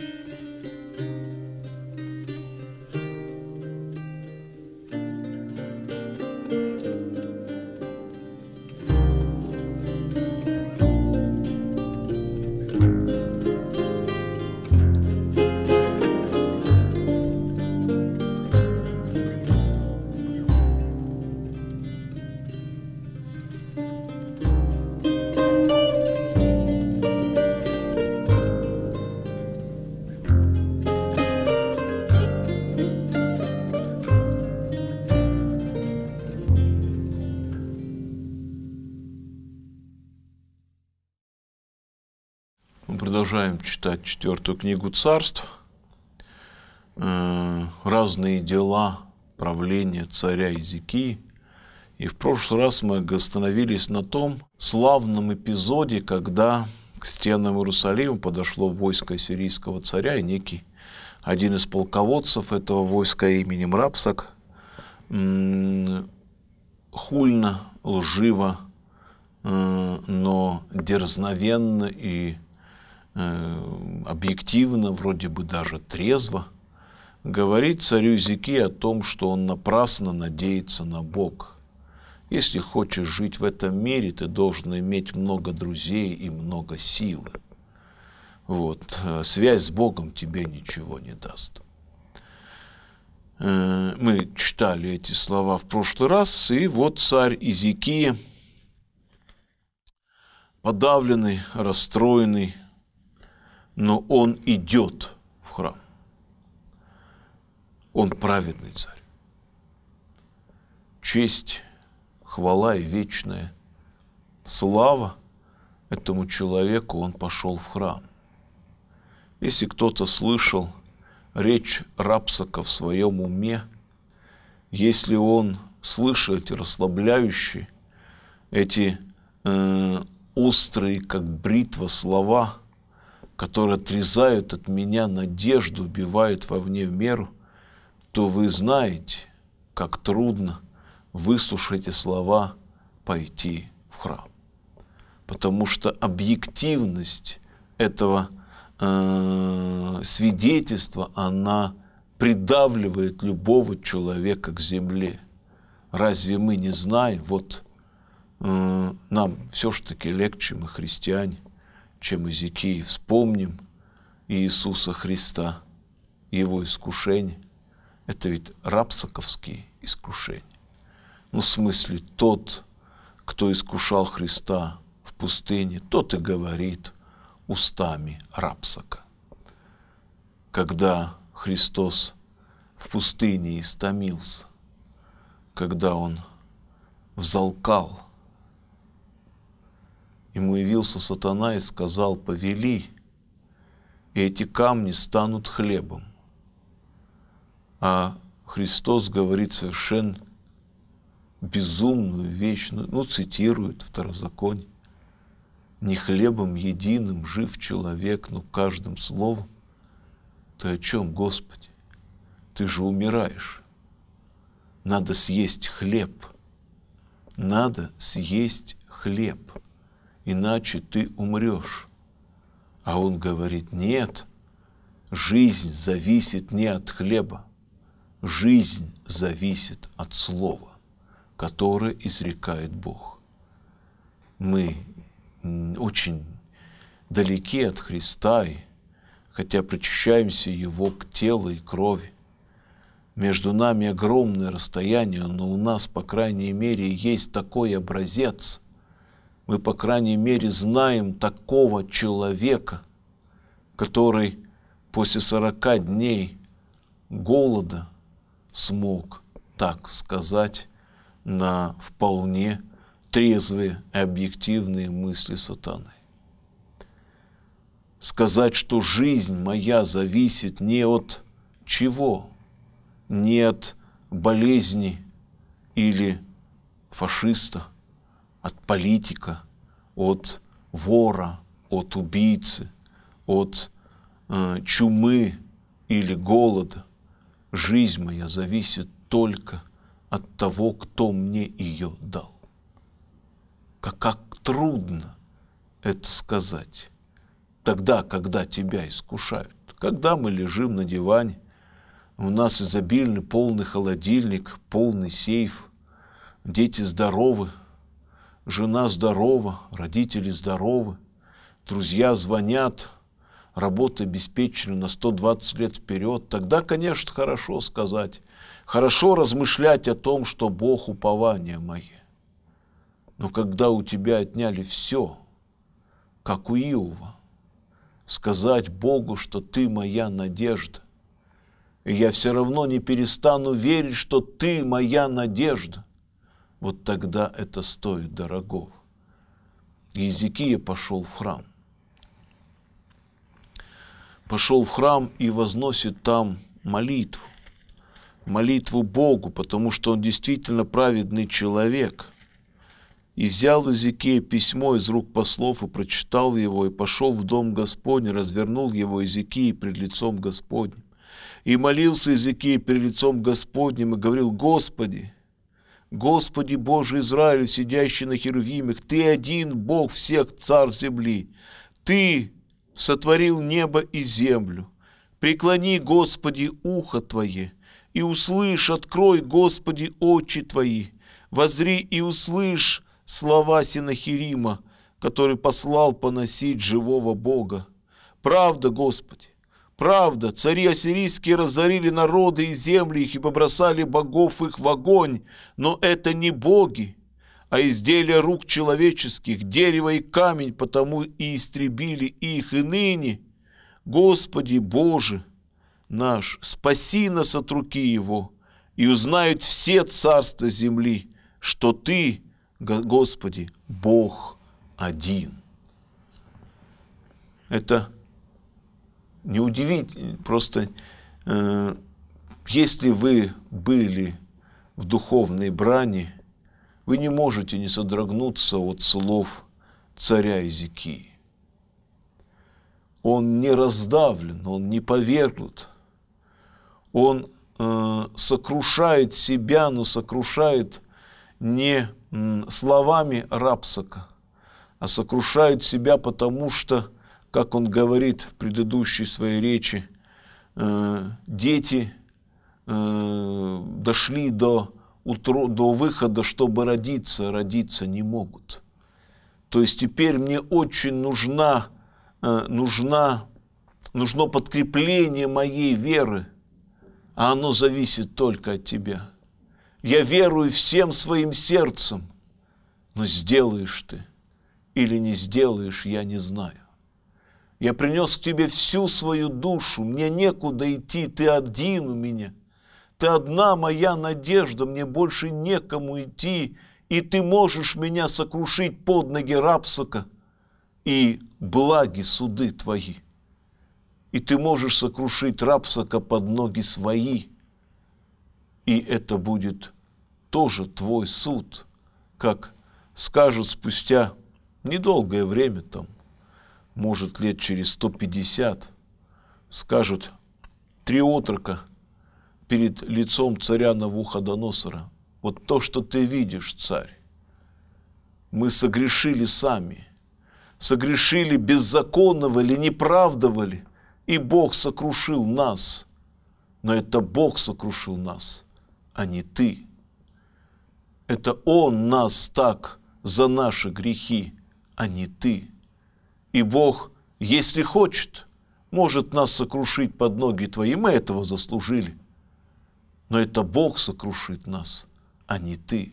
thank you продолжаем читать четвертую книгу царств. Э, Разные дела правления царя Изики. И в прошлый раз мы остановились на том славном эпизоде, когда к стенам Иерусалима подошло войско сирийского царя, и некий один из полководцев этого войска именем Рапсак хульно, лживо, э, но дерзновенно и Э, объективно, вроде бы даже трезво, говорит царю Зики о том, что он напрасно надеется на Бог. Если хочешь жить в этом мире, ты должен иметь много друзей и много силы. Вот. Э, связь с Богом тебе ничего не даст. Э, мы читали эти слова в прошлый раз, и вот царь Изики, подавленный, расстроенный, но он идет в храм. Он праведный царь. Честь, хвала и вечная слава этому человеку, он пошел в храм. Если кто-то слышал речь Рапсака в своем уме, если он слышал эти расслабляющие, эти э, острые, как бритва, слова – которые отрезают от меня надежду, убивают вовне в меру, то вы знаете, как трудно выслушать эти слова, пойти в храм. Потому что объективность этого э, свидетельства, она придавливает любого человека к земле. Разве мы не знаем, вот э, нам все-таки легче, мы христиане, чем Изикии, вспомним Иисуса Христа, Его искушение. Это ведь рабсаковские искушения. Ну, в смысле, тот, кто искушал Христа в пустыне, тот и говорит устами рабсака. Когда Христос в пустыне истомился, когда Он взалкал – Ему явился сатана и сказал, повели, и эти камни станут хлебом. А Христос говорит совершенно безумную вещь, ну, ну, цитирует второзаконие. «Не хлебом единым жив человек, но каждым словом». Ты о чем, Господи? Ты же умираешь. Надо съесть хлеб. Надо съесть хлеб иначе ты умрешь. А он говорит, нет, жизнь зависит не от хлеба, жизнь зависит от слова, которое изрекает Бог. Мы очень далеки от Христа, и, хотя причащаемся Его к телу и крови. Между нами огромное расстояние, но у нас, по крайней мере, есть такой образец – мы, по крайней мере, знаем такого человека, который после 40 дней голода смог так сказать на вполне трезвые и объективные мысли сатаны. Сказать, что жизнь моя зависит не от чего, не от болезни или фашиста, от политика, от вора, от убийцы, от э, чумы или голода. Жизнь моя зависит только от того, кто мне ее дал. Как, как трудно это сказать. Тогда, когда тебя искушают, когда мы лежим на диване, у нас изобильный полный холодильник, полный сейф, дети здоровы, жена здорова, родители здоровы, друзья звонят, работа обеспечена на 120 лет вперед, тогда, конечно, хорошо сказать, хорошо размышлять о том, что Бог упование мое. Но когда у тебя отняли все, как у Иова, сказать Богу, что ты моя надежда, и я все равно не перестану верить, что ты моя надежда, вот тогда это стоит дорогого. Иезекия пошел в храм. Пошел в храм и возносит там молитву. Молитву Богу, потому что он действительно праведный человек. И взял Иезекия письмо из рук послов и прочитал его, и пошел в дом Господень, развернул его Иезекии пред лицом Господним. И молился Иезекия перед лицом Господним и говорил, «Господи, Господи Боже Израиль, сидящий на Херувимах, Ты один Бог всех цар земли. Ты сотворил небо и землю. Преклони, Господи, ухо Твое, и услышь, открой, Господи, очи Твои, возри и услышь слова Синахирима, который послал поносить живого Бога. Правда, Господи, Правда, цари ассирийские разорили народы и земли их и побросали богов их в огонь, но это не боги, а изделия рук человеческих, дерево и камень, потому и истребили их, и ныне, Господи Боже наш, спаси нас от руки его, и узнают все царства земли, что Ты, Господи, Бог один. Это не удивить, просто э, если вы были в духовной брани, вы не можете не содрогнуться от слов царя Изикии. Он не раздавлен, он не повергнут, он э, сокрушает себя, но сокрушает не словами Рапсака, а сокрушает себя, потому что как он говорит в предыдущей своей речи, э, дети э, дошли до, утро, до выхода, чтобы родиться, родиться не могут. То есть теперь мне очень нужна, э, нужна, нужно подкрепление моей веры, а оно зависит только от тебя. Я верую всем своим сердцем, но сделаешь ты или не сделаешь, я не знаю. Я принес к тебе всю свою душу, мне некуда идти, ты один у меня. Ты одна моя надежда, мне больше некому идти, и ты можешь меня сокрушить под ноги рапсака и благи суды твои. И ты можешь сокрушить рапсака под ноги свои, и это будет тоже твой суд, как скажут спустя недолгое время там, может, лет через 150 скажут три отрока перед лицом царя Навуходоносора. Вот то, что ты видишь, царь, мы согрешили сами, согрешили, беззаконновали, неправдовали, и Бог сокрушил нас. Но это Бог сокрушил нас, а не ты. Это Он нас так за наши грехи, а не ты. И Бог, если хочет, может нас сокрушить под ноги твои. Мы этого заслужили. Но это Бог сокрушит нас, а не ты.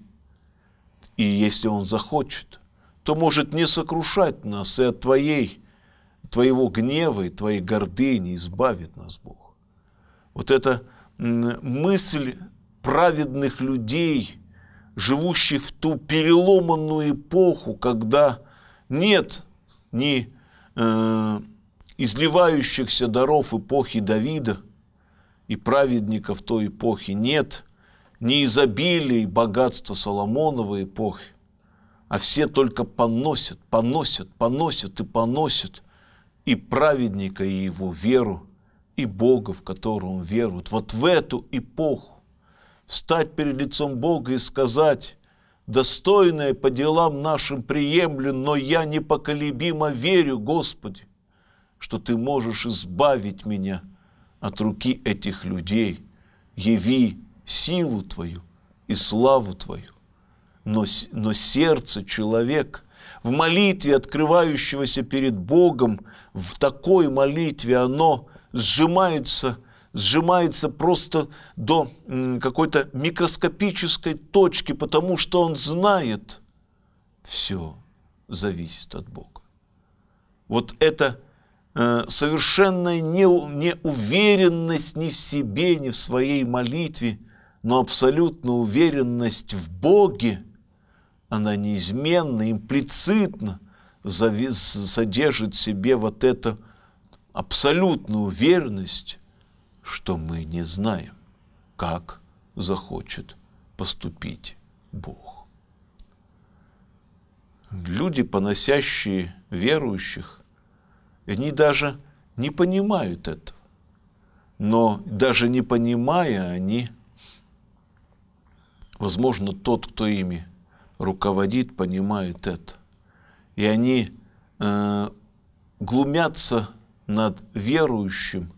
И если Он захочет, то может не сокрушать нас и от твоей, твоего гнева и твоей гордыни избавит нас Бог. Вот эта мысль праведных людей, живущих в ту переломанную эпоху, когда нет ни э, изливающихся даров эпохи Давида и праведников той эпохи нет, ни изобилия и богатства Соломоновой эпохи, а все только поносят, поносят, поносят и поносят и праведника, и его веру, и Бога, в которого он верует. Вот в эту эпоху встать перед лицом Бога и сказать, достойное по делам нашим приемлем, но я непоколебимо верю, Господи, что Ты можешь избавить меня от руки этих людей. Яви силу Твою и славу Твою. Но, но сердце человек в молитве, открывающегося перед Богом, в такой молитве оно сжимается – сжимается просто до какой-то микроскопической точки, потому что он знает, все зависит от Бога. Вот это э, совершенная не, неуверенность ни в себе, ни в своей молитве, но абсолютная уверенность в Боге, она неизменно, имплицитно содержит в себе вот эту абсолютную уверенность что мы не знаем, как захочет поступить Бог. Люди, поносящие верующих, они даже не понимают этого. Но даже не понимая, они, возможно, тот, кто ими руководит, понимает это. И они э, глумятся над верующим,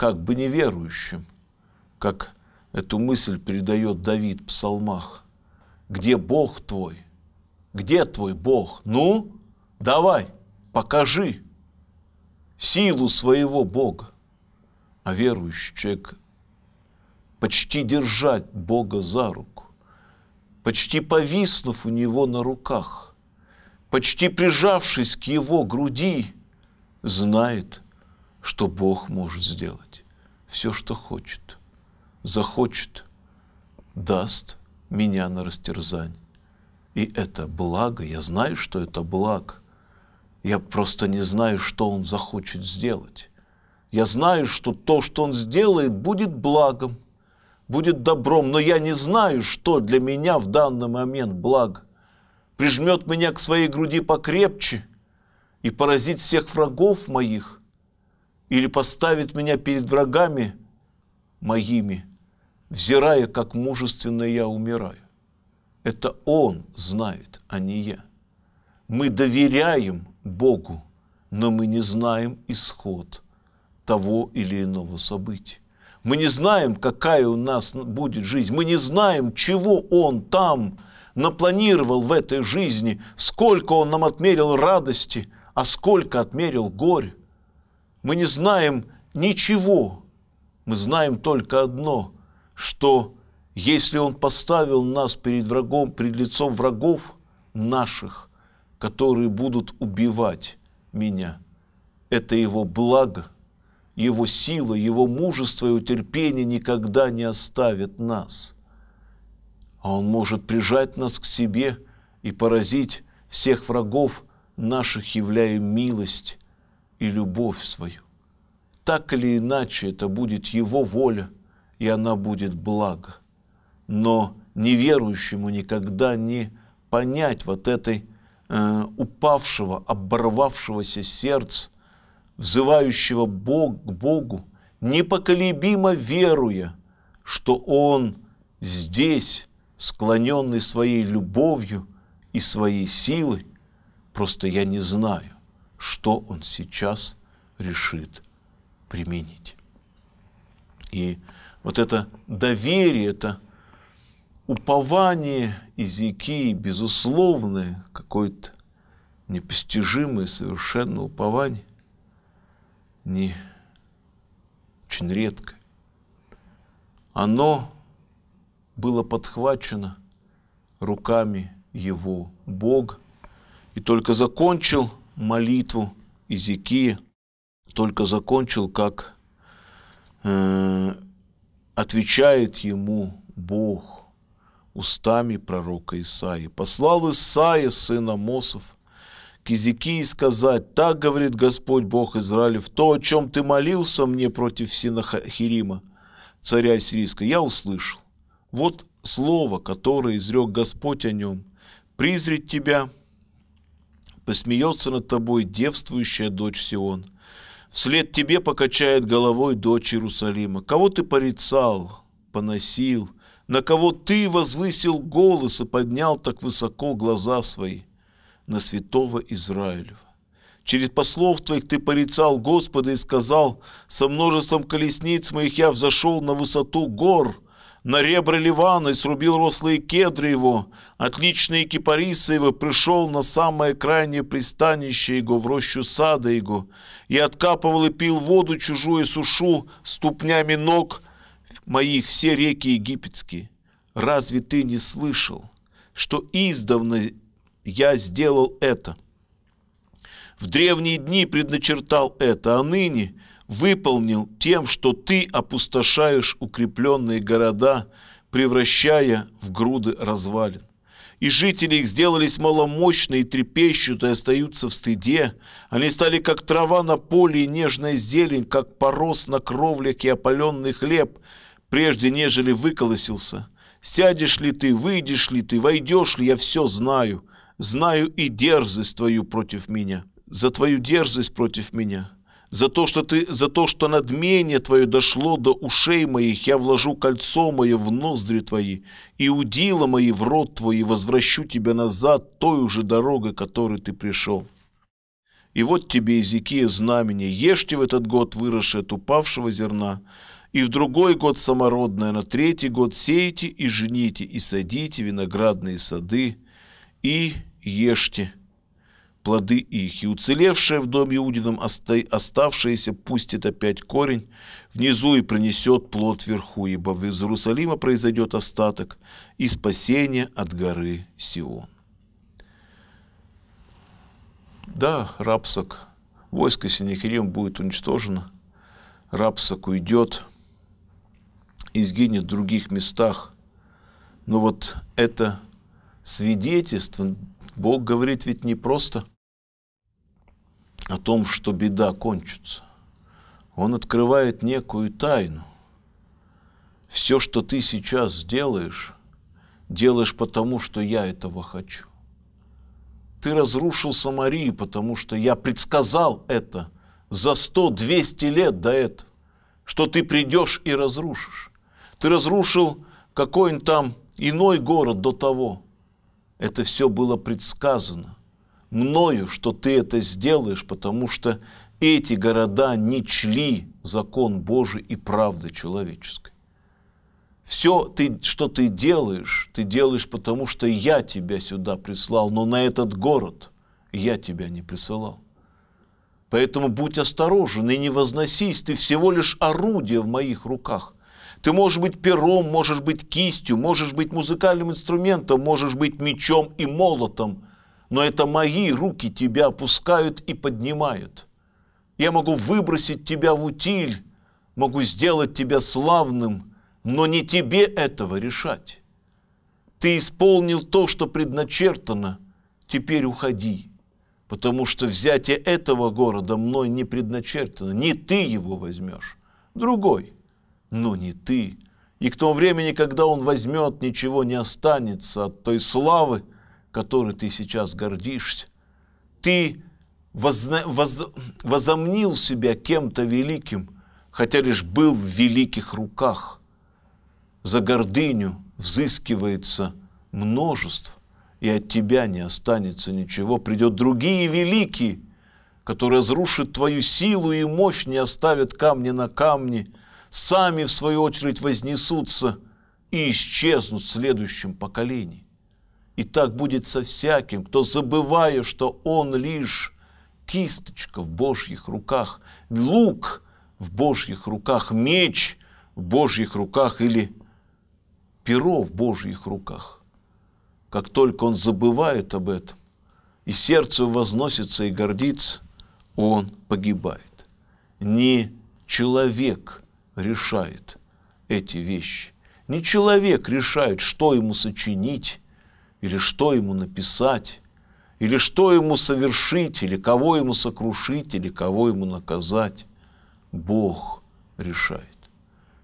как бы неверующим, как эту мысль передает Давид в псалмах. Где Бог твой? Где твой Бог? Ну, давай, покажи силу своего Бога. А верующий человек почти держать Бога за руку, почти повиснув у него на руках, почти прижавшись к его груди, знает – что Бог может сделать. Все, что хочет. Захочет, даст меня на растерзание. И это благо, я знаю, что это благо. Я просто не знаю, что он захочет сделать. Я знаю, что то, что он сделает, будет благом, будет добром, но я не знаю, что для меня в данный момент благо. Прижмет меня к своей груди покрепче и поразит всех врагов моих, или поставит меня перед врагами моими, взирая, как мужественно я умираю. Это Он знает, а не я. Мы доверяем Богу, но мы не знаем исход того или иного события. Мы не знаем, какая у нас будет жизнь. Мы не знаем, чего Он там напланировал в этой жизни, сколько Он нам отмерил радости, а сколько отмерил горе. Мы не знаем ничего. Мы знаем только одно, что если Он поставил нас перед врагом, перед лицом врагов наших, которые будут убивать меня, это Его благо, Его сила, Его мужество и утерпение никогда не оставят нас. А Он может прижать нас к себе и поразить всех врагов наших, являя милость и любовь свою. Так или иначе, это будет Его воля, и она будет благо. Но неверующему никогда не понять вот этой э, упавшего, оборвавшегося сердца, взывающего Бог, к Богу, непоколебимо веруя, что Он здесь, склоненный своей любовью и своей силой, просто я не знаю что он сейчас решит применить. И вот это доверие, это упование Изики, безусловное, какое-то непостижимое совершенно упование, не очень редко. Оно было подхвачено руками его Бог и только закончил молитву Изикии, только закончил, как э, отвечает ему Бог устами пророка Исаи. «Послал Исаия, сын Амосов, к Изикии сказать, так говорит Господь Бог Израилев, то, о чем ты молился мне против Синахирима, царя Сирийска, я услышал. Вот слово, которое изрек Господь о нем, призрит тебя – посмеется над тобой девствующая дочь Сион. Вслед тебе покачает головой дочь Иерусалима. Кого ты порицал, поносил, на кого ты возвысил голос и поднял так высоко глаза свои? На святого Израилева. Через послов твоих ты порицал Господа и сказал, «Со множеством колесниц моих я взошел на высоту гор, на ребра Ливана и срубил рослые кедры его, отличные кипарисы его, пришел на самое крайнее пристанище его, в рощу сада его, и откапывал и пил воду чужую сушу ступнями ног моих все реки египетские. Разве ты не слышал, что издавна я сделал это? В древние дни предначертал это, а ныне – выполнил тем, что ты опустошаешь укрепленные города, превращая в груды развалин. И жители их сделались маломощные, трепещут и остаются в стыде. Они стали как трава на поле и нежная зелень, как порос на кровлях и опаленный хлеб, прежде нежели выколосился. Сядешь ли ты, выйдешь ли ты, войдешь ли, я все знаю. Знаю и дерзость твою против меня, за твою дерзость против меня за то, что ты, за то, что надмение твое дошло до ушей моих, я вложу кольцо мое в ноздри твои, и удила мои в рот твой, и возвращу тебя назад той уже дорогой, которой ты пришел. И вот тебе, Иезекия, знамение, ешьте в этот год выросшее от упавшего зерна, и в другой год самородное, на третий год сеете и жените, и садите виноградные сады, и ешьте» плоды их, и уцелевшая в доме Иудином оставшаяся пустит опять корень внизу и принесет плод вверху, ибо в Иерусалима произойдет остаток и спасение от горы Сион. Да, Рапсак, войско Синекирим будет уничтожено, Рапсак уйдет, и сгинет в других местах, но вот это свидетельство Бог говорит ведь не просто о том, что беда кончится. Он открывает некую тайну. Все, что ты сейчас сделаешь, делаешь потому, что я этого хочу. Ты разрушил Самарию, потому что я предсказал это за 100-200 лет до этого, что ты придешь и разрушишь. Ты разрушил какой-нибудь там иной город до того – это все было предсказано мною, что ты это сделаешь, потому что эти города не чли закон Божий и правды человеческой. Все, ты, что ты делаешь, ты делаешь потому, что я тебя сюда прислал, но на этот город я тебя не присылал. Поэтому будь осторожен и не возносись, ты всего лишь орудие в моих руках. Ты можешь быть пером, можешь быть кистью, можешь быть музыкальным инструментом, можешь быть мечом и молотом, но это мои руки тебя опускают и поднимают. Я могу выбросить тебя в утиль, могу сделать тебя славным, но не тебе этого решать. Ты исполнил то, что предначертано, теперь уходи, потому что взятие этого города мной не предначертано, не ты его возьмешь, другой – но не ты. И к тому времени, когда он возьмет, ничего не останется от той славы, которой ты сейчас гордишься. Ты возна... воз... возомнил себя кем-то великим, хотя лишь был в великих руках. За гордыню взыскивается множество, и от тебя не останется ничего. Придет другие великие, которые разрушат твою силу и мощь, не оставят камни на камне, сами, в свою очередь, вознесутся и исчезнут в следующем поколении. И так будет со всяким, кто, забывая, что он лишь кисточка в Божьих руках, лук в Божьих руках, меч в Божьих руках или перо в Божьих руках. Как только он забывает об этом, и сердце возносится и гордится, он погибает. Не человек решает эти вещи. Не человек решает, что ему сочинить, или что ему написать, или что ему совершить, или кого ему сокрушить, или кого ему наказать. Бог решает.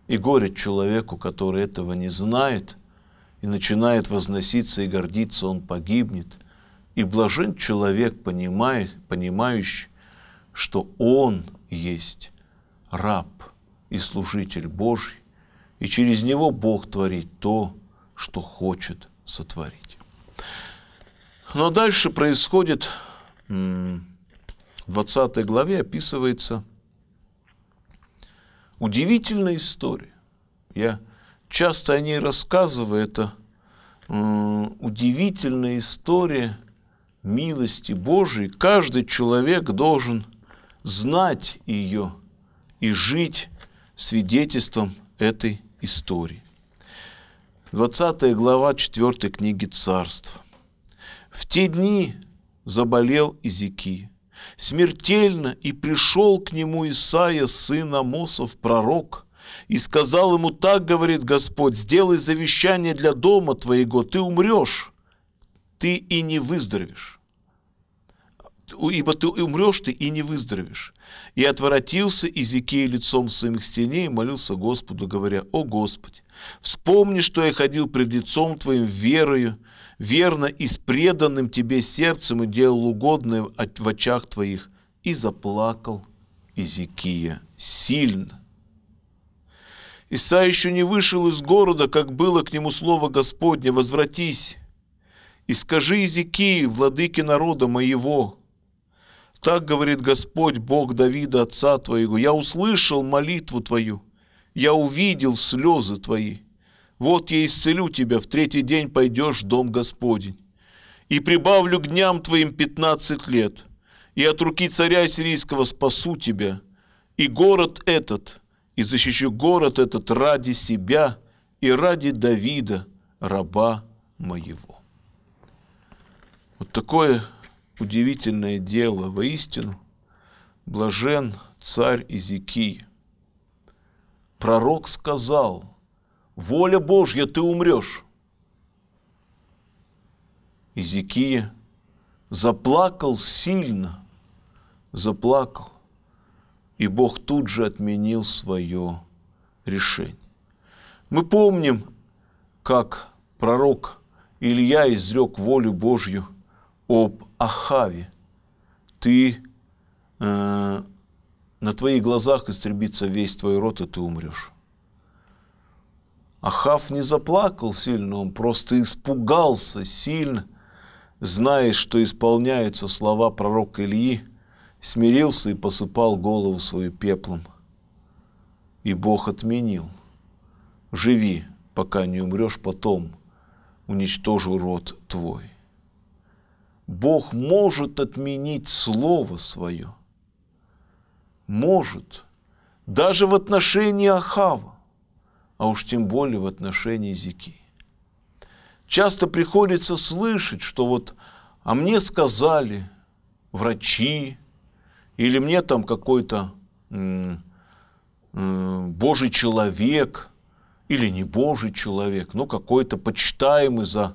И горе человеку, который этого не знает, и начинает возноситься и гордиться, он погибнет. И блажен человек, понимает, понимающий, что он есть раб – и служитель Божий, и через него Бог творит то, что хочет сотворить. Но дальше происходит, в 20 главе описывается удивительная история. Я часто о ней рассказываю, это удивительная история милости Божией. Каждый человек должен знать ее и жить свидетельством этой истории. 20 глава 4 книги Царств. «В те дни заболел Изики, смертельно, и пришел к нему Исаия, сын Амосов, пророк, и сказал ему, так говорит Господь, сделай завещание для дома твоего, ты умрешь, ты и не выздоровешь ибо ты умрешь ты и не выздоровеешь. И отворотился Изикей лицом своим к стене и молился Господу, говоря, «О Господь, вспомни, что я ходил пред лицом Твоим верою, верно и с преданным Тебе сердцем и делал угодное в очах Твоих». И заплакал Изикия сильно. Иса еще не вышел из города, как было к нему слово Господне, «Возвратись». И скажи Изикии, владыке народа моего, так говорит Господь, Бог Давида, отца твоего. Я услышал молитву твою, я увидел слезы твои. Вот я исцелю тебя, в третий день пойдешь в дом Господень. И прибавлю к дням твоим пятнадцать лет, и от руки царя сирийского спасу тебя, и город этот, и защищу город этот ради себя и ради Давида, раба моего. Вот такое удивительное дело, воистину, блажен царь Изики. Пророк сказал, воля Божья, ты умрешь. Изикия заплакал сильно, заплакал, и Бог тут же отменил свое решение. Мы помним, как пророк Илья изрек волю Божью об Ахаве, ты э, на твоих глазах истребится весь твой род, и ты умрешь. Ахав не заплакал сильно, он просто испугался сильно, зная, что исполняются слова пророка Ильи, смирился и посыпал голову свою пеплом. И Бог отменил. Живи, пока не умрешь, потом уничтожу род твой. Бог может отменить Слово Свое. Может. Даже в отношении Ахава, а уж тем более в отношении Зики. Часто приходится слышать, что вот «а мне сказали врачи» или «мне там какой-то э, Божий человек» или не Божий человек, но ну, какой-то почитаемый за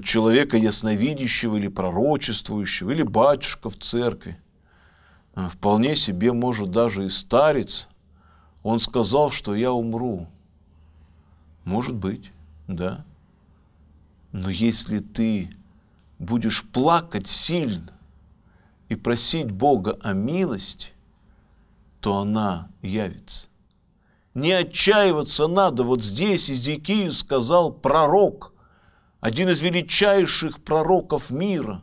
человека ясновидящего или пророчествующего, или батюшка в церкви, а, вполне себе, может, даже и старец, он сказал, что я умру. Может быть, да. Но если ты будешь плакать сильно и просить Бога о милости, то она явится. Не отчаиваться надо, вот здесь Изекию сказал пророк – один из величайших пророков мира,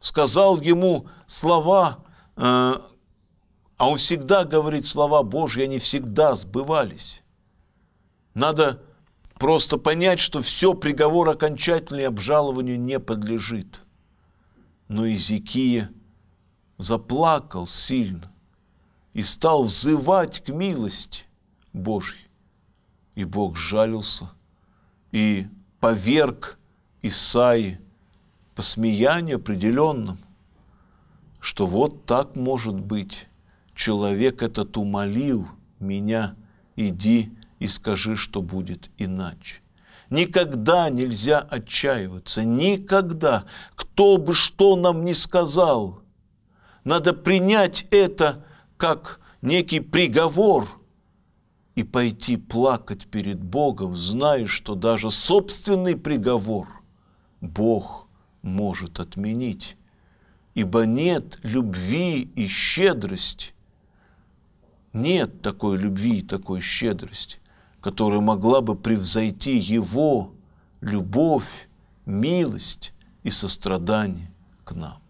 сказал ему слова, э, а он всегда говорит слова Божьи, они всегда сбывались. Надо просто понять, что все приговор окончательный обжалованию не подлежит. Но Изикия заплакал сильно и стал взывать к милости Божьей. И Бог жалился и поверг Исаи посмеяние определенным, что вот так может быть. Человек этот умолил меня, иди и скажи, что будет иначе. Никогда нельзя отчаиваться, никогда, кто бы что нам ни сказал. Надо принять это как некий приговор – и пойти плакать перед Богом, зная, что даже собственный приговор Бог может отменить, ибо нет любви и щедрости, нет такой любви и такой щедрости, которая могла бы превзойти Его любовь, милость и сострадание к нам.